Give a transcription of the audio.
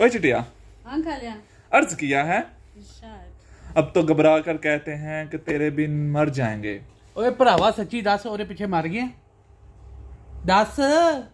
ओए चिटिया हाँ, अर्ज किया है अब तो घबरा कर कहते हैं कि तेरे बिन मर जाएंगे ओए भरावा सच्ची दस और पीछे मर गए दस